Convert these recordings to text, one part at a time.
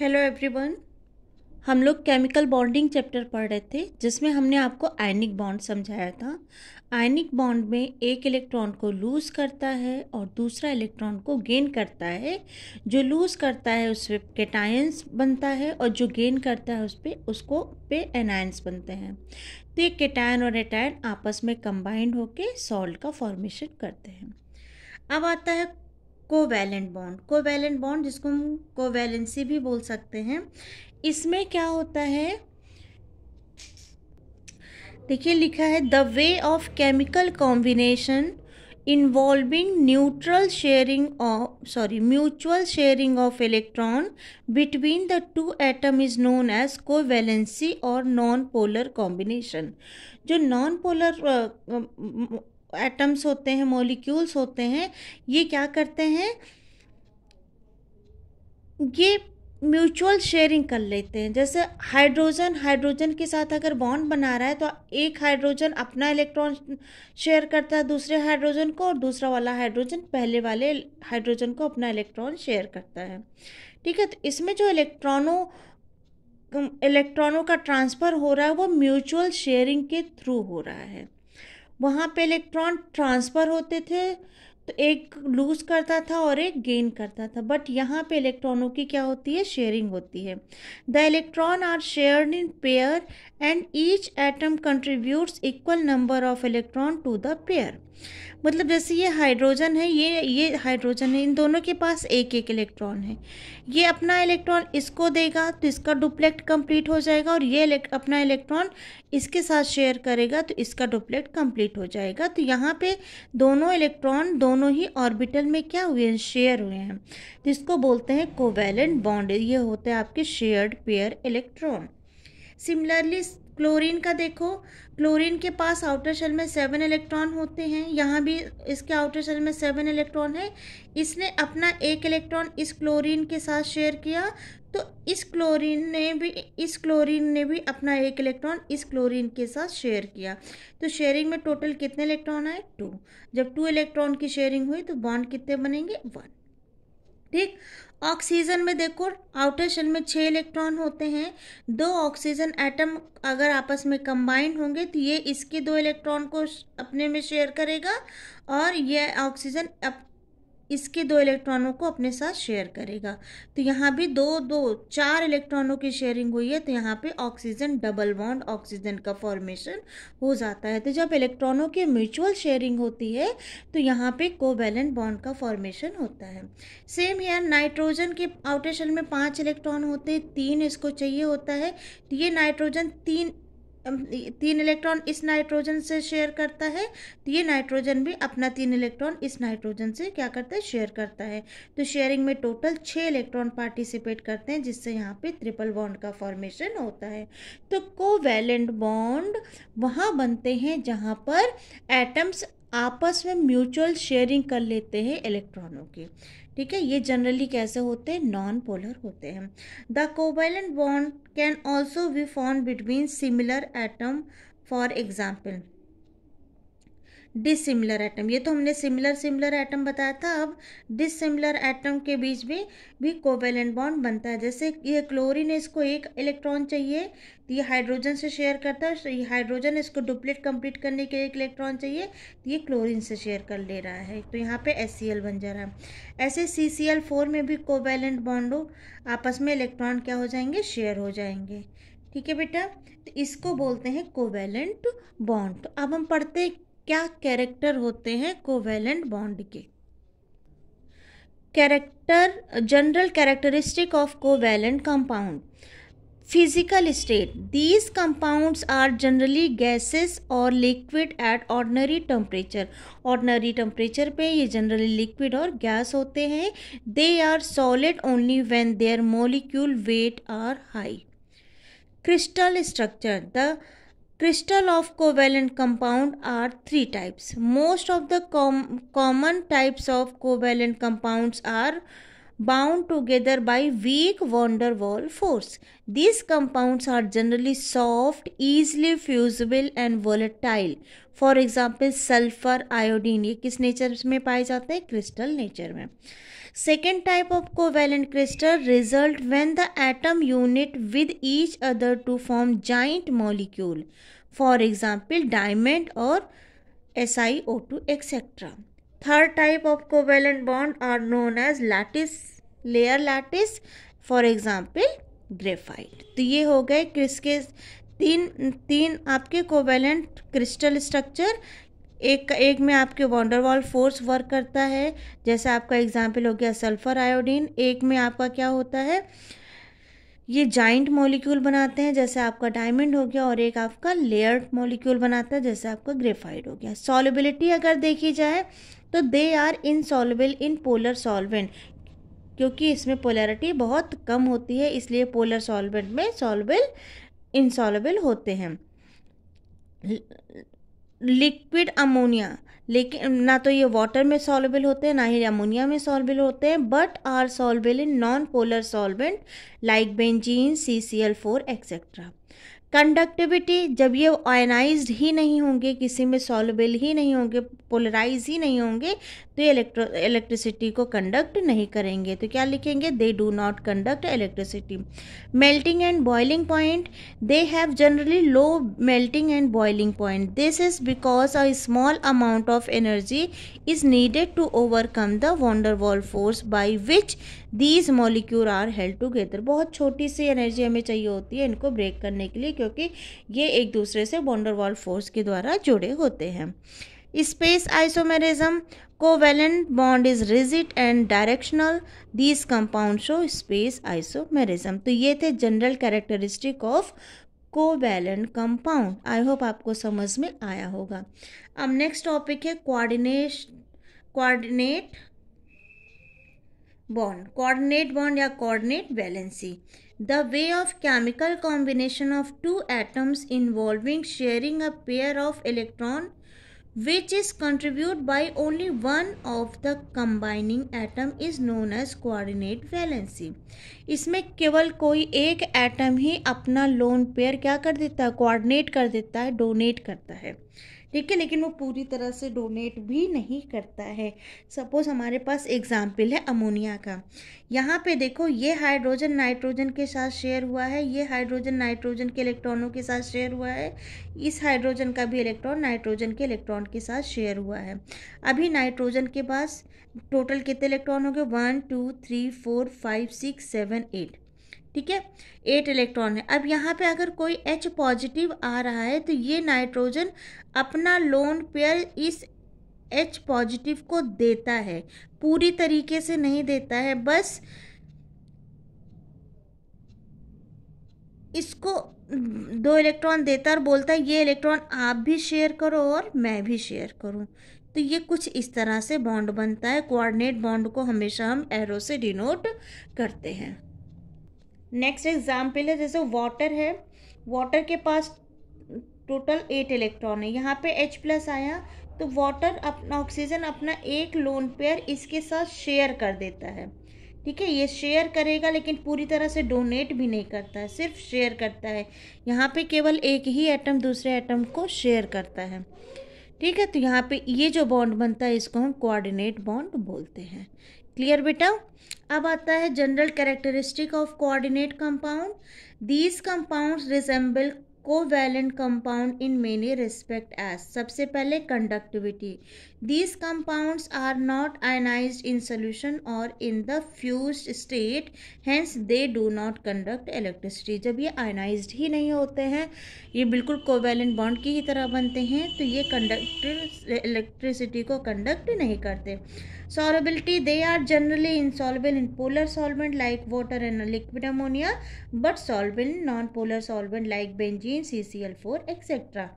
Hello everyone हम लोग chemical bonding chapter पढ़ रहे थे जिसमें हमने आपको आयनिक बॉन्ड समझाया था आयनिक बॉन्ड में एक इलेक्ट्रॉन को लूज़ करता है और दूसरा इलेक्ट्रॉन को गेन करता है जो लूज़ करता है उस पर केटायंस बनता है और जो गेन करता है उस पर उसको पे एनायंस बनते हैं तो ये केटायन और एटायन आपस में कंबाइंड होकर सॉल्ट का फॉर्मेशन करते हैं अब आता है कोवैलेंट बॉन्ड कोवैलेंट बॉन्ड जिसको हम कोवैलेंसी भी बोल सकते हैं इसमें क्या होता है देखिए लिखा है the way of chemical combination involving neutral sharing of sorry mutual sharing of electron between the two atom is known as covalency और नॉन पोलर कॉम्बिनेशन जो नॉन पोलर एटम्स होते हैं मॉलिक्यूल्स होते हैं ये क्या करते हैं ये म्यूचुअल शेयरिंग कर लेते हैं जैसे हाइड्रोजन हाइड्रोजन के साथ अगर बॉन्ड बना रहा है तो एक हाइड्रोजन अपना इलेक्ट्रॉन शेयर करता है दूसरे हाइड्रोजन को और दूसरा वाला हाइड्रोजन पहले वाले हाइड्रोजन को अपना इलेक्ट्रॉन शेयर करता है ठीक है तो इसमें जो इलेक्ट्रॉनों इलेक्ट्रॉनों का ट्रांसफ़र हो रहा है वो म्यूचुअल शेयरिंग के थ्रू हो रहा है वहाँ पे इलेक्ट्रॉन ट्रांसफ़र होते थे तो एक लूज करता था और एक गेन करता था बट यहाँ पे इलेक्ट्रॉनों की क्या होती है शेयरिंग होती है the electron are share in pair and each atom contributes equal number of electron to the pair मतलब जैसे ये हाइड्रोजन है ये ये हाइड्रोजन है इन दोनों के पास एक एक इलेक्ट्रॉन है ये अपना इलेक्ट्रॉन इसको देगा तो इसका डुप्लेक्ट कंप्लीट हो जाएगा और ये इलेक्ट, अपना इलेक्ट्रॉन इसके साथ शेयर करेगा तो इसका डुप्लेक्ट कंप्लीट हो जाएगा तो यहाँ पे दोनों इलेक्ट्रॉन दोनों दोनों ही ऑर्बिटल में क्या हुए हैं शेयर हुए हैं जिसको बोलते हैं कोवेलेंट बॉन्ड ये होते हैं आपके shared pair electron similarly chlorine का देखो क्लोरीन के पास आउटर शेल में सेवन इलेक्ट्रॉन होते हैं यहाँ भी इसके आउटर शेल में सेवन इलेक्ट्रॉन है इसने अपना एक इलेक्ट्रॉन इस क्लोरीन के साथ शेयर किया तो इस क्लोरीन ने भी इस क्लोरीन ने भी अपना एक इलेक्ट्रॉन इस क्लोरीन के साथ शेयर किया तो शेयरिंग में टोटल कितने इलेक्ट्रॉन आए टू जब टू इलेक्ट्रॉन की शेयरिंग हुई तो बॉन्ड कितने बनेंगे वन ठीक ऑक्सीजन में देखो आउटर शेल में छः इलेक्ट्रॉन होते हैं दो ऑक्सीजन एटम अगर आपस में कंबाइन होंगे तो ये इसके दो इलेक्ट्रॉन को अपने में शेयर करेगा और ये ऑक्सीजन इसके दो इलेक्ट्रॉनों को अपने साथ शेयर करेगा तो यहाँ भी दो दो चार इलेक्ट्रॉनों की शेयरिंग हुई है तो यहाँ पे ऑक्सीजन डबल बॉन्ड ऑक्सीजन का फॉर्मेशन हो जाता है तो जब इलेक्ट्रॉनों की म्यूचुअल शेयरिंग होती है तो यहाँ पे कोवेलेंट बॉन्ड का फॉर्मेशन होता है सेम यार नाइट्रोजन के आउटेशन में पाँच इलेक्ट्रॉन होते हैं तीन इसको चाहिए होता है तो ये नाइट्रोजन तीन तीन इलेक्ट्रॉन इस नाइट्रोजन से शेयर करता है तो ये नाइट्रोजन भी अपना तीन इलेक्ट्रॉन इस नाइट्रोजन से क्या करता है शेयर करता है तो शेयरिंग में टोटल छः इलेक्ट्रॉन पार्टिसिपेट करते हैं जिससे यहाँ पे ट्रिपल बॉन्ड का फॉर्मेशन होता है तो कोवैलेंट बॉन्ड वहाँ बनते हैं जहाँ पर एटम्स आपस में म्यूचुअल शेयरिंग कर लेते हैं इलेक्ट्रॉनों की ठीक है ये जनरली कैसे होते हैं नॉन पोलर होते हैं the covalent bond can also be form between similar atom for example dissimilar atom ये तो हमने सिमिलर सिमिलर एटम बताया था अब डिसिमिलर एटम के बीच में भी कोवेलेंट बॉन्ड बनता है जैसे ये क्लोरीन है इसको एक इलेक्ट्रॉन चाहिए तो ये हाइड्रोजन से शेयर करता है तो ये हाइड्रोजन इसको डुप्लेट कंप्लीट करने के एक इलेक्ट्रॉन चाहिए तो ये क्लोरीन से शेयर कर ले रहा है तो यहाँ पे एस बन जा रहा है ऐसे सी सी एल फोर में भी कोवेलेंट बॉन्ड हो आपस में इलेक्ट्रॉन क्या हो जाएंगे शेयर हो जाएंगे ठीक है बेटा तो इसको बोलते हैं कोवेलेंट बॉन्ड तो अब हम पढ़ते हैं क्या कैरेक्टर होते हैं कोवेलेंट बॉन्ड के character general characteristic of covalent compound physical state these compounds are generally gases और liquid at ordinary temperature ordinary temperature पे ये जनरली लिक्विड और गैस होते हैं they are solid only when their molecule weight are high crystal structure the Crystal of covalent compound are three types. Most of the com common types of covalent compounds are bound together by weak van der Waal force. These compounds are generally soft, easily fusible and volatile. For example, sulfur, iodine. Which nature is in crystal nature? Mein. Second type of covalent crystal result when the atom unit with each other to form giant molecule. For example, diamond or SiO2 etc. Third type of covalent bond are known as lattice, layer lattice, for example graphite. तो ये हो गए किसके तीन तीन आपके covalent crystal structure एक एक में आपके वॉन्डरवॉल फोर्स वर्क करता है जैसे आपका एग्जाम्पल हो गया सल्फर आयोडीन एक में आपका क्या होता है ये जाइंट मॉलिक्यूल बनाते हैं जैसे आपका डायमंड हो गया और एक आपका लेयर्ड मॉलिक्यूल बनाता है जैसे आपका ग्रेफाइड हो गया सॉलिबिलिटी अगर देखी जाए तो they are insolvable in polar solvent क्योंकि इसमें पोलरिटी बहुत कम होती है इसलिए पोलर सॉल्वेंट में सॉल्वेल इनसॉल्वेबल होते हैं लिक्विड अमोनिया लेकिन ना तो ये वाटर में सॉल्वेबल होते हैं ना ही अमोनिया में सॉल्वेबल होते हैं but are solvable in non polar solvent like benzene C C L four etcetera conductivity जब ये आयनाइज ही नहीं होंगे किसी में सॉलबल ही नहीं होंगे पोलराइज ही नहीं होंगे तो ये इलेक्ट्रो इलेक्ट्रिसिटी को कंडक्ट नहीं करेंगे तो क्या लिखेंगे they do not conduct electricity melting and boiling point they have generally low melting and boiling point this is because a small amount of energy is needed to overcome the van der Waals force by which these molecule are held together बहुत छोटी सी energy हमें चाहिए होती है इनको break करने के लिए क्योंकि ये एक दूसरे से बॉन्डरवॉल फोर्स के द्वारा जुड़े होते हैं space isomerism covalent bond is rigid and directional these compound show space isomerism तो ये थे general characteristic of covalent compound I hope आपको समझ में आया होगा अब नेक्स्ट टॉपिक है coordinate coordinate bond coordinate bond या coordinate valency the way of chemical combination of two atoms involving sharing a pair of electron which is contribute by only one of the combining atom is known as coordinate valency इसमें केवल कोई एक atom ही अपना lone pair क्या कर देता है coordinate कर देता है डोनेट करता है ठीक है लेकिन वो पूरी तरह से डोनेट भी नहीं करता है सपोज़ हमारे पास एग्ज़ाम्पल है अमोनिया का यहाँ पे देखो ये हाइड्रोजन नाइट्रोजन के साथ शेयर हुआ है ये हाइड्रोजन नाइट्रोजन के इलेक्ट्रॉनों के साथ शेयर हुआ है इस हाइड्रोजन का भी इलेक्ट्रॉन नाइट्रोजन के इलेक्ट्रॉन के साथ शेयर हुआ है अभी नाइट्रोजन के पास टोटल कितने इलेक्ट्रॉन हो गए one two three four five six seven eight ठीक है एट इलेक्ट्रॉन है अब यहाँ पे अगर कोई एच पॉजिटिव आ रहा है तो ये नाइट्रोजन अपना लोन पेयर इस एच पॉजिटिव को देता है पूरी तरीके से नहीं देता है बस इसको दो इलेक्ट्रॉन देता और बोलता है ये इलेक्ट्रॉन आप भी शेयर करो और मैं भी शेयर करूं तो ये कुछ इस तरह से बॉन्ड बनता है कोऑर्डिनेट बॉन्ड को हमेशा हम एरो से डिनोट करते हैं नेक्स्ट एग्जाम्पल है जैसे वाटर है वाटर के पास टोटल एट इलेक्ट्रॉन है यहाँ पे H प्लस आया तो वाटर अपना ऑक्सीजन अपना एक लोन पेयर इसके साथ शेयर कर देता है ठीक है ये शेयर करेगा लेकिन पूरी तरह से डोनेट भी नहीं करता है सिर्फ शेयर करता है यहाँ पे केवल एक ही एटम दूसरे एटम को शेयर करता है ठीक है तो यहाँ पे ये जो बॉन्ड बनता है इसको हम कोऑर्डिनेट बॉन्ड बोलते हैं क्लियर बेटा अब आता है general characteristic of coordinate compound these compound resemble covalent compound in many respect as सबसे पहले conductivity these compounds are not ionize in solution और in the fuse state hence they do not conduct electricity जब ये ionise ही नहीं होते हैं ये बिल्कुल कोवैलेंट बॉन्ड की ही तरह बनते हैं तो ये कंडक्ट इलेक्ट्रिसिटी को कंडक्ट नहीं करते Solubility they are generally insoluble in polar solvent like water and liquid ammonia but soluble in non polar solvent like benzene, CCl4 etc.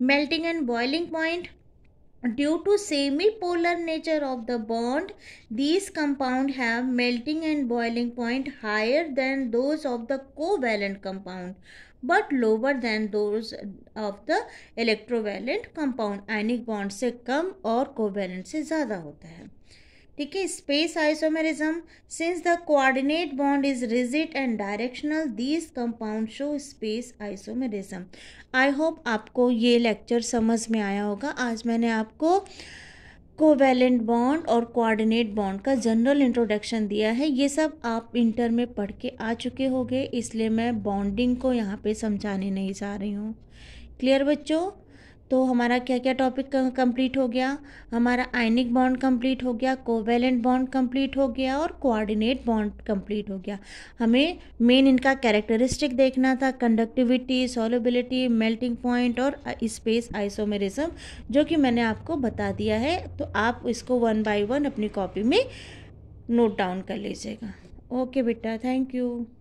Melting and boiling point due to semi-polar nature of the bond these compound have melting and boiling point higher than those of the covalent compound but lower than those of the electrovalent compound ionic bond se kam aur covalent se zyada hota hai ठीक है space isomerism since the coordinate bond is rigid and directional this compound show space isomerism I hope आपको ये lecture समझ में आया होगा आज मैंने आपको कोवेलेंट बॉन्ड और कोऑर्डिनेट बॉन्ड का जनरल इंट्रोडक्शन दिया है ये सब आप इंटर में पढ़ के आ चुके होंगे इसलिए मैं बॉन्डिंग को यहाँ पे समझाने नहीं जा रही हूँ क्लियर बच्चों तो हमारा क्या क्या टॉपिक कंप्लीट हो गया हमारा आयनिक बॉन्ड कंप्लीट हो गया कोवेलेंट बॉन्ड कंप्लीट हो गया और कोऑर्डिनेट बॉन्ड कंप्लीट हो गया हमें मेन इनका कैरेक्टरिस्टिक देखना था कंडक्टिविटी सॉलिबिलिटी मेल्टिंग पॉइंट और स्पेस आइसोमेरिज्म जो कि मैंने आपको बता दिया है तो आप इसको वन बाई वन अपनी कॉपी में नोट डाउन कर लीजिएगा ओके बेटा थैंक यू